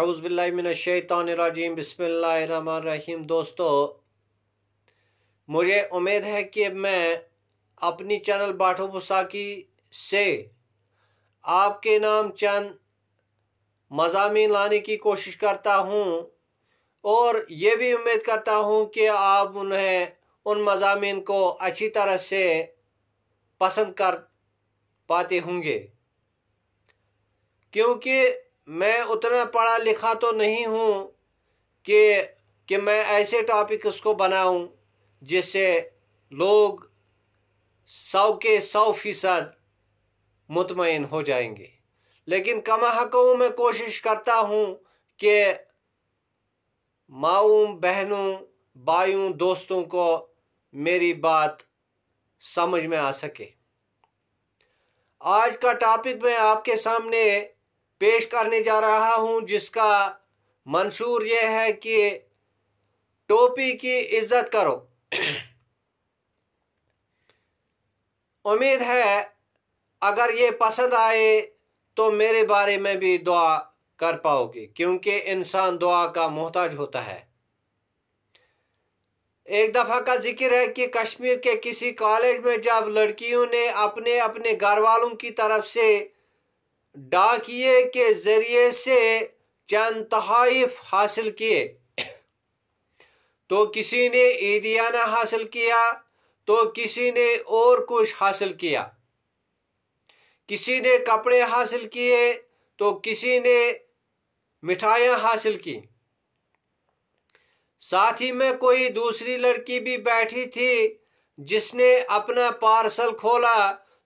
अज़बिल्लिमिनशैतरजीम बसमीम दोस्तों मुझे उम्मीद है कि मैं अपनी चैनल बाठो बसाखी से आपके नाम चंद मजामी लाने की कोशिश करता हूँ और ये भी उम्मीद करता हूँ कि आप उन्हें उन मजामी को अच्छी तरह से पसंद कर पाते होंगे क्योंकि मैं उतना पढ़ा लिखा तो नहीं हूँ कि कि मैं ऐसे टॉपिक उसको बनाऊँ जिससे लोग सौ के सौ फीसद मुतमिन हो जाएंगे लेकिन कम हकों में कोशिश करता हूँ कि माओं बहनों बायों दोस्तों को मेरी बात समझ में आ सके आज का टॉपिक मैं आपके सामने पेश करने जा रहा हूं जिसका मंशूर यह है कि टोपी की इज्जत करो उम्मीद है अगर ये पसंद आए तो मेरे बारे में भी दुआ कर पाओगे क्योंकि इंसान दुआ का मोहताज होता है एक दफ़ा का जिक्र है कि कश्मीर के किसी कॉलेज में जब लड़कियों ने अपने अपने घर वालों की तरफ से डाकिए के जरिए से चंद तहफ हासिल किए तो किसी ने ईदियाना हासिल किया तो किसी ने और कुछ हासिल किया किसी ने कपड़े हासिल किए तो किसी ने मिठाइयाँ हासिल की साथ ही में कोई दूसरी लड़की भी बैठी थी जिसने अपना पार्सल खोला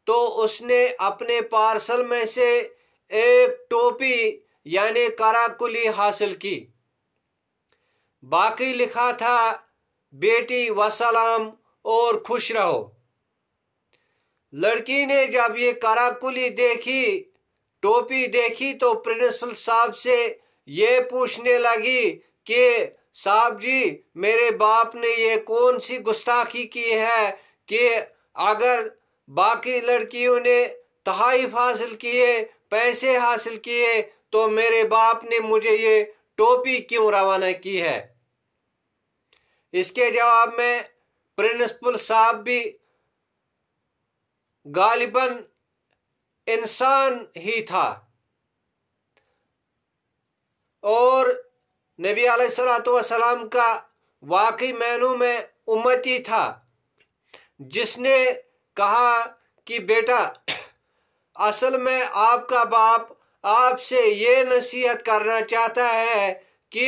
तो उसने अपने पार्सल में से एक टोपी यानी काराकुली हासिल की बाकी लिखा था बेटी वसलाम और खुश रहो लड़की ने जब ये काराकुली देखी टोपी देखी तो प्रिंसिपल साहब से ये पूछने लगी कि साहब जी मेरे बाप ने ये कौन सी गुस्ताखी की है कि अगर बाकी लड़कियों ने तहाइफ हासिल किए पैसे हासिल किए तो मेरे बाप ने मुझे ये टोपी क्यों रवाना की है इसके जवाब में प्रिंसिपल साहब भी गालिबन इंसान ही था और नबी सलाम का वाकई मैनू में उम्मती था जिसने कहा कि बेटा असल में आपका बाप आपसे ये नसीहत करना चाहता है कि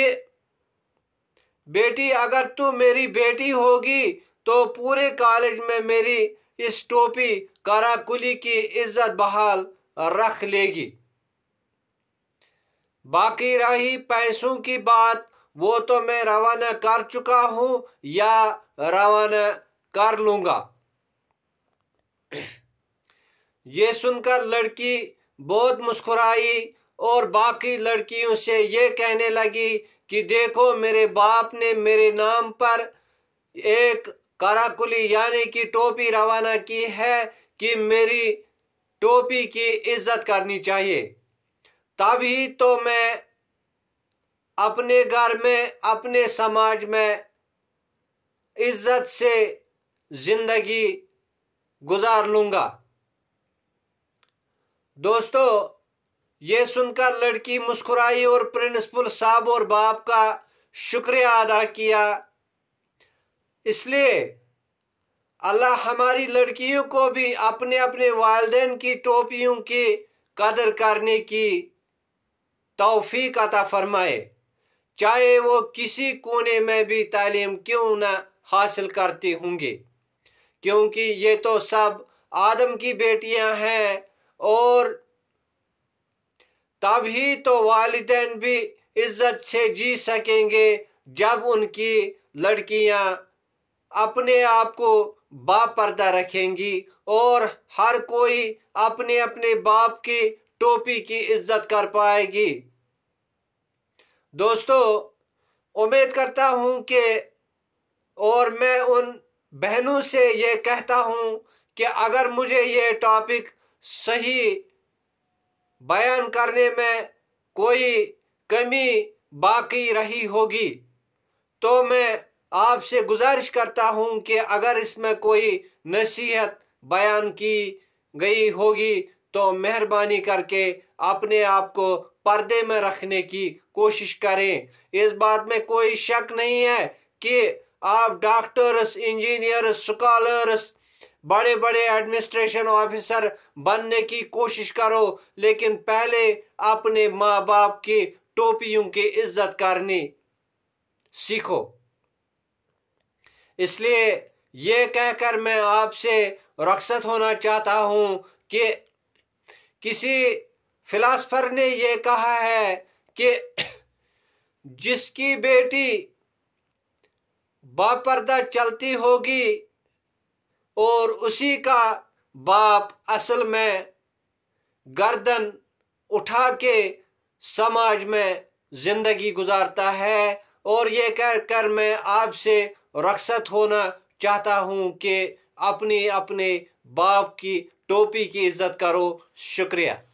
बेटी अगर तू मेरी बेटी होगी तो पूरे कॉलेज में मेरी इस टोपी कराकुली की इज्जत बहाल रख लेगी बाकी रही पैसों की बात वो तो मैं रवाना कर चुका हूं या रवाना कर लूंगा ये सुनकर लड़की बहुत मुस्कुराई और बाकी लड़कियों से ये कहने लगी कि देखो मेरे बाप ने मेरे नाम पर एक काराकुली यानी कि टोपी रवाना की है कि मेरी टोपी की इज्जत करनी चाहिए तभी तो मैं अपने घर में अपने समाज में इज्जत से जिंदगी गुजार लूँगा दोस्तों ये सुनकर लड़की मुस्कुराई और प्रिंसिपल साहब और बाप का शुक्रिया अदा किया इसलिए अल्लाह हमारी लड़कियों को भी अपने अपने वालदेन की टोपियों की कदर करने की तौफीक अता फरमाए चाहे वो किसी कोने में भी तालीम क्यों ना हासिल करती होंगी क्योंकि ये तो सब आदम की बेटियां हैं और तभी तो वालदेन भी इज्जत से जी सकेंगे जब उनकी लड़कियां अपने आप को पर्दा रखेंगी और हर कोई अपने अपने बाप की टोपी की इज्जत कर पाएगी दोस्तों उम्मीद करता हूं कि और मैं उन बहनों से ये कहता हूं कि अगर मुझे ये टॉपिक सही बयान करने में कोई कमी बाकी रही होगी तो मैं आपसे गुजारिश करता हूं कि अगर इसमें कोई नसीहत बयान की गई होगी तो मेहरबानी करके अपने आप को पर्दे में रखने की कोशिश करें इस बात में कोई शक नहीं है कि आप डॉक्टर्स इंजीनियर्स स्कॉलर्स बड़े बड़े एडमिनिस्ट्रेशन ऑफिसर बनने की कोशिश करो लेकिन पहले अपने माँ बाप की टोपियों की इज्जत करनी सीखो इसलिए ये कहकर मैं आपसे रक्षत होना चाहता हूँ कि किसी फिलासफर ने ये कहा है कि जिसकी बेटी बापरदा चलती होगी और उसी का बाप असल में गर्दन उठा के समाज में ज़िंदगी गुजारता है और ये कर कर मैं आपसे रखसत होना चाहता हूँ कि अपने अपने बाप की टोपी की इज्जत करो शुक्रिया